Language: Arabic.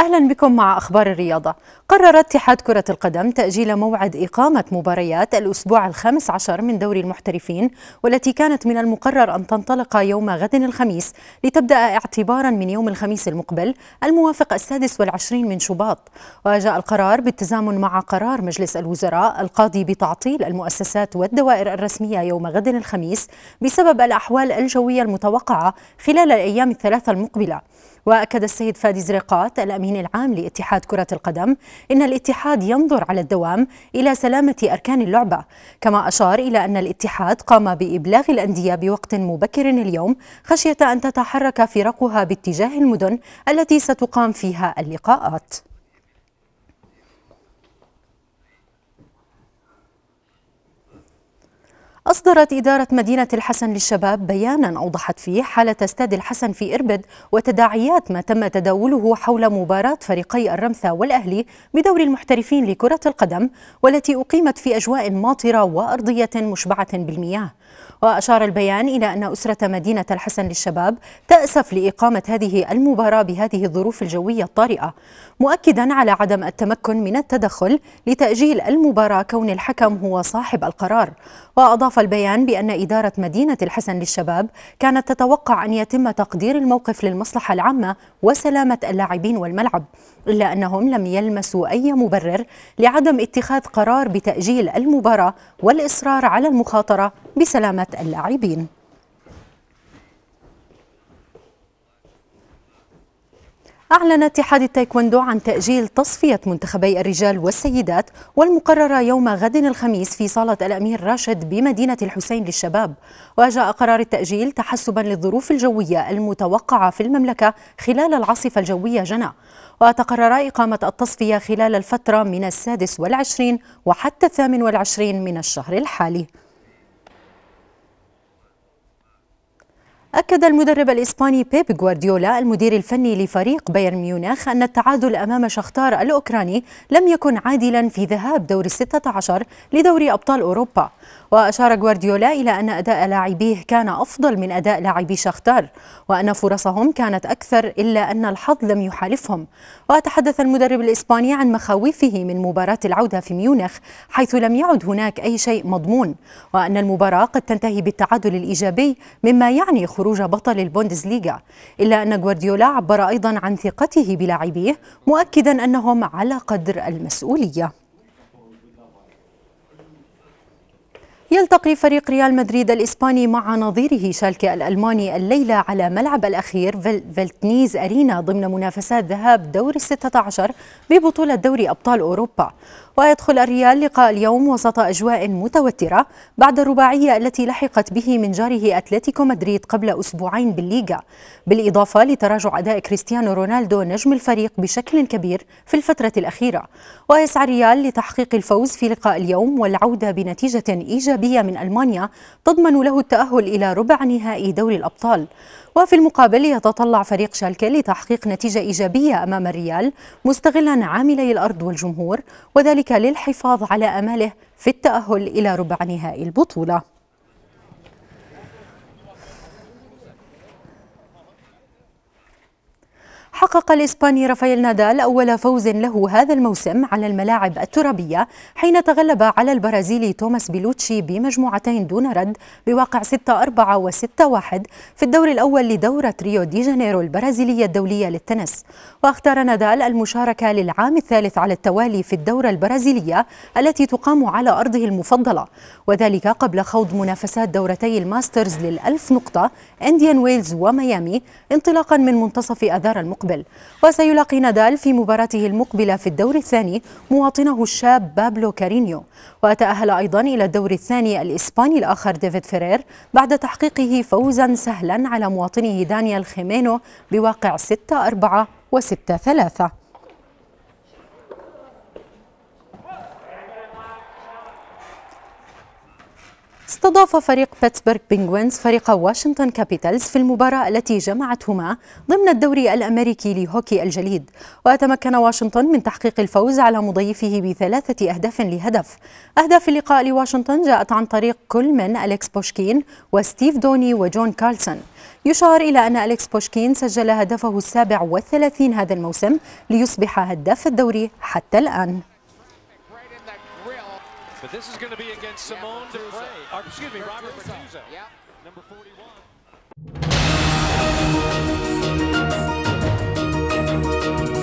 أهلا بكم مع أخبار الرياضة قرر اتحاد كرة القدم تأجيل موعد إقامة مباريات الأسبوع الخامس عشر من دوري المحترفين والتي كانت من المقرر أن تنطلق يوم غد الخميس لتبدأ اعتبارا من يوم الخميس المقبل الموافق السادس والعشرين من شباط وجاء القرار بالتزامن مع قرار مجلس الوزراء القاضي بتعطيل المؤسسات والدوائر الرسمية يوم غد الخميس بسبب الأحوال الجوية المتوقعة خلال الأيام الثلاثة المقبلة وأكد السيد فادي زريقات الأمين العام لاتحاد كرة القدم إن الاتحاد ينظر على الدوام إلى سلامة أركان اللعبة كما أشار إلى أن الاتحاد قام بإبلاغ الأندية بوقت مبكر اليوم خشية أن تتحرك فرقها باتجاه المدن التي ستقام فيها اللقاءات أصدرت إدارة مدينة الحسن للشباب بيانا أوضحت فيه حالة استاد الحسن في إربد وتداعيات ما تم تداوله حول مباراة فريقي الرمثا والأهلي بدور المحترفين لكرة القدم والتي أقيمت في أجواء ماطرة وأرضية مشبعة بالمياه وأشار البيان إلى أن أسرة مدينة الحسن للشباب تأسف لإقامة هذه المباراة بهذه الظروف الجوية الطارئة مؤكدا على عدم التمكن من التدخل لتأجيل المباراة كون الحكم هو صاحب القرار وأضاف أضاف البيان بأن إدارة مدينة الحسن للشباب كانت تتوقع أن يتم تقدير الموقف للمصلحة العامة وسلامة اللاعبين والملعب إلا أنهم لم يلمسوا أي مبرر لعدم اتخاذ قرار بتأجيل المباراة والإصرار على المخاطرة بسلامة اللاعبين أعلن اتحاد التايكوندو عن تأجيل تصفية منتخبي الرجال والسيدات والمقررة يوم غد الخميس في صالة الأمير راشد بمدينة الحسين للشباب وجاء قرار التأجيل تحسبا للظروف الجوية المتوقعة في المملكة خلال العاصفة الجوية جنى وتقرر إقامة التصفية خلال الفترة من السادس والعشرين وحتى الثامن والعشرين من الشهر الحالي أكد المدرب الإسباني بيب غوارديولا المدير الفني لفريق بايرن ميونخ أن التعادل أمام شختار الأوكراني لم يكن عادلا في ذهاب دور الستة عشر لدوري أبطال أوروبا وأشار غوارديولا إلى أن أداء لاعبيه كان أفضل من أداء لاعبي شختار وأن فرصهم كانت أكثر إلا أن الحظ لم يحالفهم وتحدث المدرب الإسباني عن مخاوفه من مباراة العودة في ميونخ حيث لم يعد هناك أي شيء مضمون وأن المباراة قد تنتهي بالتعادل الإيجابي مما يعني خروج بطل البوندسليغا إلا أن غوارديولا عبر أيضا عن ثقته بلاعبيه مؤكدا أنهم على قدر المسؤولية يلتقي فريق ريال مدريد الإسباني مع نظيره شالكة الألماني الليلة على ملعب الأخير فيلتنيز أرينا ضمن منافسات ذهاب دور الستة عشر ببطولة دوري أبطال أوروبا ويدخل الريال لقاء اليوم وسط أجواء متوترة بعد الرباعية التي لحقت به من جاره أتلتيكو مدريد قبل أسبوعين بالليغا بالإضافة لتراجع أداء كريستيانو رونالدو نجم الفريق بشكل كبير في الفترة الأخيرة ويسعى الريال لتحقيق الفوز في لقاء اليوم والعودة بنتيجة إيجابية من ألمانيا تضمن له التأهل إلى ربع نهائي دوري الأبطال وفي المقابل يتطلع فريق شالكة لتحقيق نتيجة إيجابية أمام الريال مستغلا عاملي الأرض والجمهور وذلك للحفاظ على أماله في التأهل إلى ربع نهائي البطولة حقق الإسباني رافائيل نادال أول فوز له هذا الموسم على الملاعب الترابية حين تغلب على البرازيلي توماس بيلوتشي بمجموعتين دون رد بواقع 6-4 و6-1 في الدور الأول لدورة ريو دي جانيرو البرازيلية الدولية للتنس واختار نادال المشاركة للعام الثالث على التوالي في الدورة البرازيلية التي تقام على أرضه المفضلة وذلك قبل خوض منافسات دورتي الماسترز للألف نقطة انديان ويلز وميامي انطلاقا من منتصف أذار المقبل المقبل وسيلاقي نادال في مباراته المقبلة في الدور الثاني مواطنه الشاب بابلو كارينيو وتأهل أيضا إلى الدور الثاني الإسباني الآخر ديفيد فيرير بعد تحقيقه فوزا سهلا على مواطنه دانيال خيمينو بواقع 6-4 و6-3 استضاف فريق بيتسبرغ بينغوينز فريق واشنطن كابيتالز في المباراة التي جمعتهما ضمن الدوري الأمريكي لهوكي الجليد وتمكن واشنطن من تحقيق الفوز على مضيفه بثلاثة أهداف لهدف أهداف اللقاء لواشنطن جاءت عن طريق كل من أليكس بوشكين وستيف دوني وجون كارلسون يشار إلى أن أليكس بوشكين سجل هدفه السابع والثلاثين هذا الموسم ليصبح هداف الدوري حتى الآن But this is going to be against Simone yeah, or excuse me, Robert Bertuzzo, yeah. number 41.